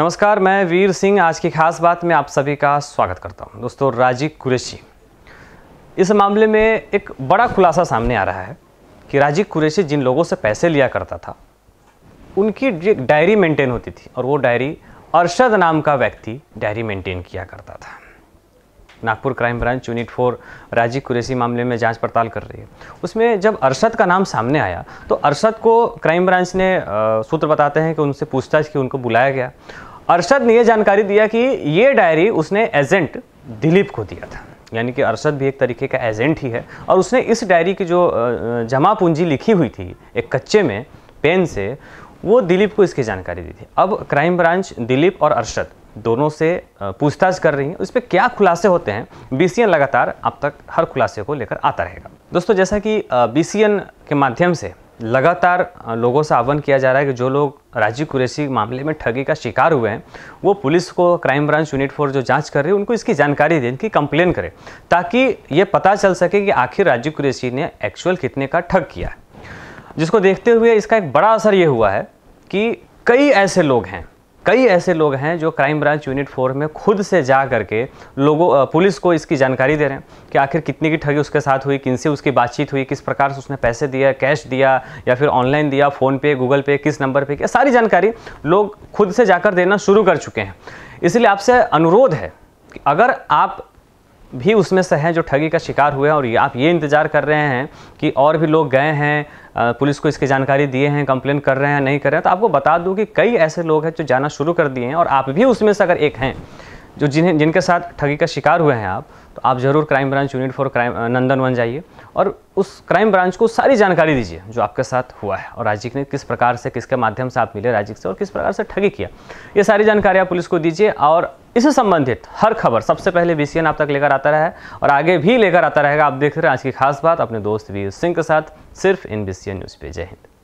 नमस्कार मैं वीर सिंह आज की खास बात में आप सभी का स्वागत करता हूं दोस्तों राजीव कुरैशी इस मामले में एक बड़ा खुलासा सामने आ रहा है कि राजीव कुरेशी जिन लोगों से पैसे लिया करता था उनकी डायरी मेंटेन होती थी और वो डायरी अरशद नाम का व्यक्ति डायरी मेंटेन किया करता था Nagpur crime branch unit four Rajiv Qureshi मामले में जांच पड़ताल कर रही है उसमें जब अरशद का नाम सामने आया तो अरशद को क्राइम ब्रांच ने सूत्र बताते हैं कि उनसे पूछताछ की उनको बुलाया गया अरशद ने यह जानकारी दिया कि ये डायरी उसने एजेंट दिलीप को दिया था यानी कि अरशद भी एक तरीके का एजेंट ही है और उसने इस डायरी की जो जमा पूंजी लिखी हुई थी एक कच्चे में पेन से वो दिलीप को इसकी जानकारी दी थी अब क्राइम ब्रांच दिलीप और अरशद दोनों से पूछताछ कर रही है उस पर क्या खुलासे होते हैं बी लगातार अब तक हर खुलासे को लेकर आता रहेगा दोस्तों जैसा कि बी के माध्यम से लगातार लोगों से आह्वान किया जा रहा है कि जो लोग राजीव कुरैशी मामले में ठगी का शिकार हुए हैं वो पुलिस को क्राइम ब्रांच यूनिट फोर जो जांच कर रही है उनको इसकी जानकारी दें इनकी कंप्लेन करें ताकि ये पता चल सके कि आखिर राजीव कुरैशी ने एक्चुअल कितने का ठग किया है जिसको देखते हुए इसका एक बड़ा असर ये हुआ है कि कई ऐसे लोग हैं कई ऐसे लोग हैं जो क्राइम ब्रांच यूनिट फोर में खुद से जा करके लोगों पुलिस को इसकी जानकारी दे रहे हैं कि आखिर कितने की ठगी उसके साथ हुई किनसे उसकी बातचीत हुई किस प्रकार से उसने पैसे दिया कैश दिया या फिर ऑनलाइन दिया फ़ोन पे गूगल पे किस नंबर पे क्या सारी जानकारी लोग खुद से जाकर देना शुरू कर चुके हैं इसलिए आपसे अनुरोध है कि अगर आप भी उसमें से हैं जो ठगी का शिकार हुए हैं और आप ये इंतज़ार कर रहे हैं कि और भी लोग गए हैं पुलिस को इसकी जानकारी दिए हैं कंप्लेन कर रहे हैं नहीं कर रहे हैं तो आपको बता दूं कि कई ऐसे लोग हैं जो जाना शुरू कर दिए हैं और आप भी उसमें से अगर एक हैं जो जिन्हें जिनके साथ ठगी का शिकार हुए हैं आप तो आप ज़रूर crime branch unit four crime Nandanvan जाइए और उस क्राइम ब्रांच को सारी जानकारी दीजिए जो आपके साथ हुआ है और राजिक ने किस प्रकार से किसके माध्यम से आप मिले राजिक से और किस प्रकार से ठगी किया ये सारी जानकारी आप पुलिस को दीजिए और इससे संबंधित हर खबर सबसे पहले बी आप तक लेकर आता रहा है और आगे भी लेकर आता रहेगा आप देख रहे हैं आज की खास बात अपने दोस्त वीर सिंह के साथ सिर्फ इन बी न्यूज़ पे जय हिंद